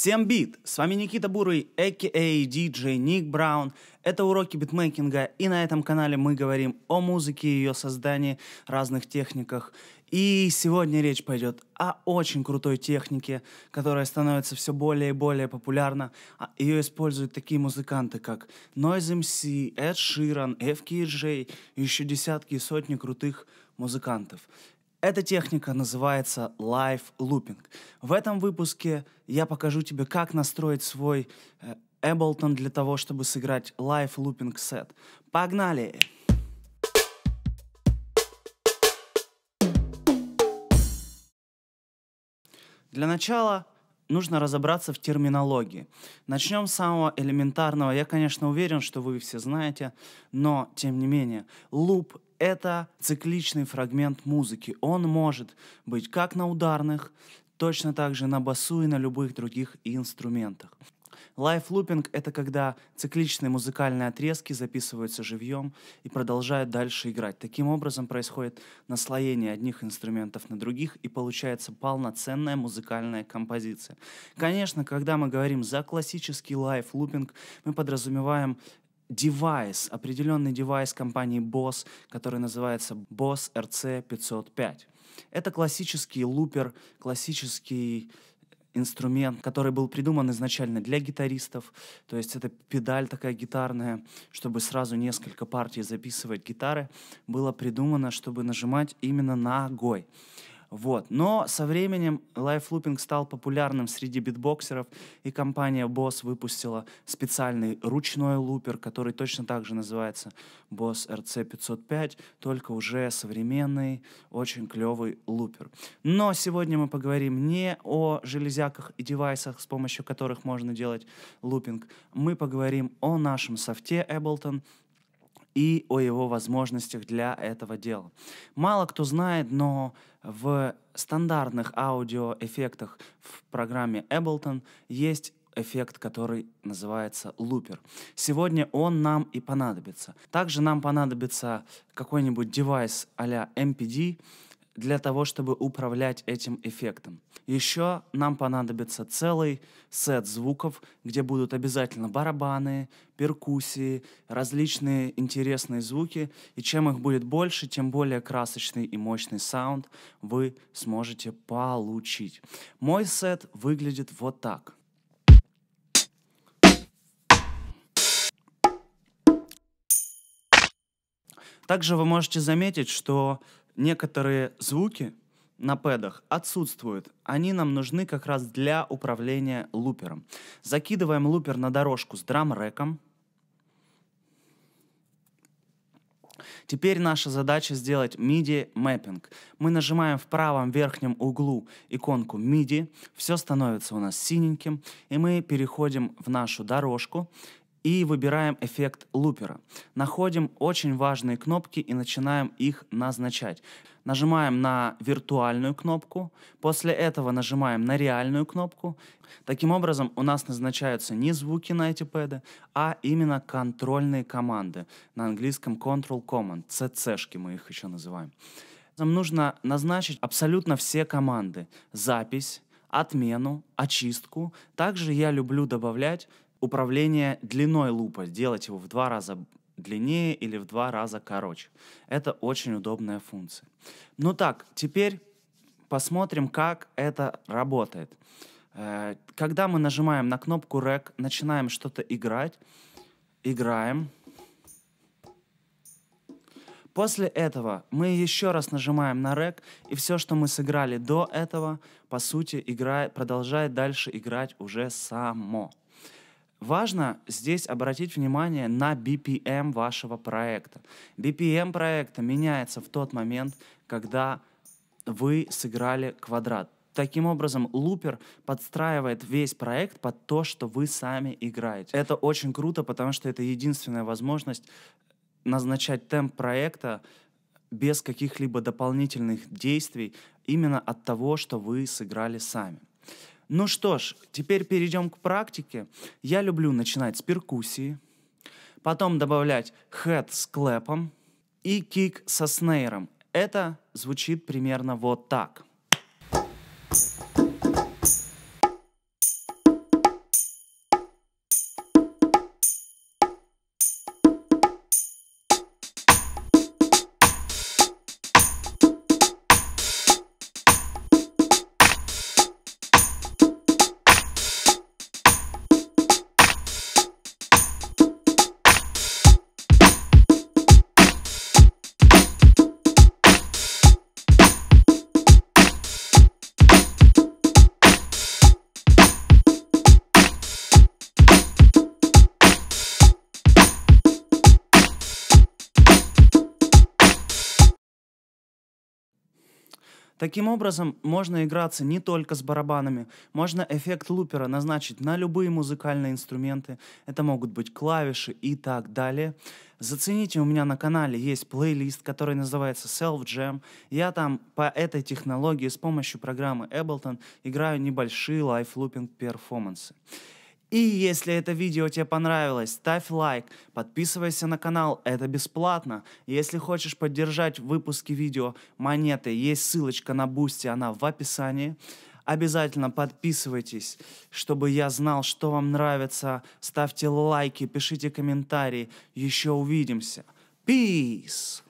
Всем бит! С вами Никита Бурый, а.к.а. диджей Ник Браун. Это уроки битмейкинга, и на этом канале мы говорим о музыке, ее создании, разных техниках. И сегодня речь пойдет о очень крутой технике, которая становится все более и более популярна. А, ее используют такие музыканты, как Noise MC, Ed Sheeran, FKJ и еще десятки и сотни крутых музыкантов. Эта техника называется Live Looping. В этом выпуске я покажу тебе, как настроить свой э, Ableton для того, чтобы сыграть Live Looping сет. Погнали! Погнали! Для начала нужно разобраться в терминологии. Начнем с самого элементарного. Я, конечно, уверен, что вы все знаете, но тем не менее. Луп это цикличный фрагмент музыки. Он может быть как на ударных, точно так же на басу и на любых других инструментах. Лайфлупинг — это когда цикличные музыкальные отрезки записываются живьем и продолжают дальше играть. Таким образом происходит наслоение одних инструментов на других и получается полноценная музыкальная композиция. Конечно, когда мы говорим за классический лайфлупинг, мы подразумеваем девайс, определенный девайс компании Boss, который называется Boss RC505. Это классический лупер, классический инструмент, который был придуман изначально для гитаристов. То есть это педаль такая гитарная, чтобы сразу несколько партий записывать гитары, было придумано, чтобы нажимать именно ногой. На вот. Но со временем лайфлупинг стал популярным среди битбоксеров, и компания Boss выпустила специальный ручной лупер, который точно так же называется Boss RC505, только уже современный, очень клевый лупер. Но сегодня мы поговорим не о железяках и девайсах, с помощью которых можно делать лупинг. Мы поговорим о нашем софте Ableton, и о его возможностях для этого дела. Мало кто знает, но в стандартных аудиоэффектах в программе Ableton есть эффект, который называется лупер. Сегодня он нам и понадобится. Также нам понадобится какой-нибудь девайс а-ля MPD, для того, чтобы управлять этим эффектом. Еще нам понадобится целый сет звуков, где будут обязательно барабаны, перкуссии, различные интересные звуки, и чем их будет больше, тем более красочный и мощный саунд вы сможете получить. Мой сет выглядит вот так. Также вы можете заметить, что некоторые звуки на пэдах отсутствуют. Они нам нужны как раз для управления лупером. Закидываем лупер на дорожку с драм-реком. Теперь наша задача сделать MIDI мэппинг. Мы нажимаем в правом верхнем углу иконку MIDI, все становится у нас синеньким, и мы переходим в нашу дорожку и выбираем эффект лупера. Находим очень важные кнопки и начинаем их назначать. Нажимаем на виртуальную кнопку, после этого нажимаем на реальную кнопку. Таким образом у нас назначаются не звуки на эти пэды, а именно контрольные команды. На английском control command, CC-шки мы их еще называем. Нам нужно назначить абсолютно все команды. Запись, отмену, очистку. Также я люблю добавлять управление длиной лупа, сделать его в два раза длиннее или в два раза короче. Это очень удобная функция. Ну так, теперь посмотрим, как это работает. Э, когда мы нажимаем на кнопку Rec, начинаем что-то играть, играем. После этого мы еще раз нажимаем на Rec, и все, что мы сыграли до этого, по сути, играет, продолжает дальше играть уже само. Важно здесь обратить внимание на BPM вашего проекта. BPM проекта меняется в тот момент, когда вы сыграли квадрат. Таким образом, лупер подстраивает весь проект под то, что вы сами играете. Это очень круто, потому что это единственная возможность назначать темп проекта без каких-либо дополнительных действий именно от того, что вы сыграли сами. Ну что ж, теперь перейдем к практике. Я люблю начинать с перкуссии, потом добавлять хэт с клэпом и кик со снейром. Это звучит примерно вот так. thank you Таким образом, можно играться не только с барабанами, можно эффект лупера назначить на любые музыкальные инструменты, это могут быть клавиши и так далее. Зацените, у меня на канале есть плейлист, который называется Self Jam. Я там по этой технологии с помощью программы Ableton играю небольшие лайфлупинг перформансы. И если это видео тебе понравилось, ставь лайк, подписывайся на канал, это бесплатно. Если хочешь поддержать выпуски видео монеты, есть ссылочка на бусте, она в описании. Обязательно подписывайтесь, чтобы я знал, что вам нравится. Ставьте лайки, пишите комментарии. Еще увидимся. Peace!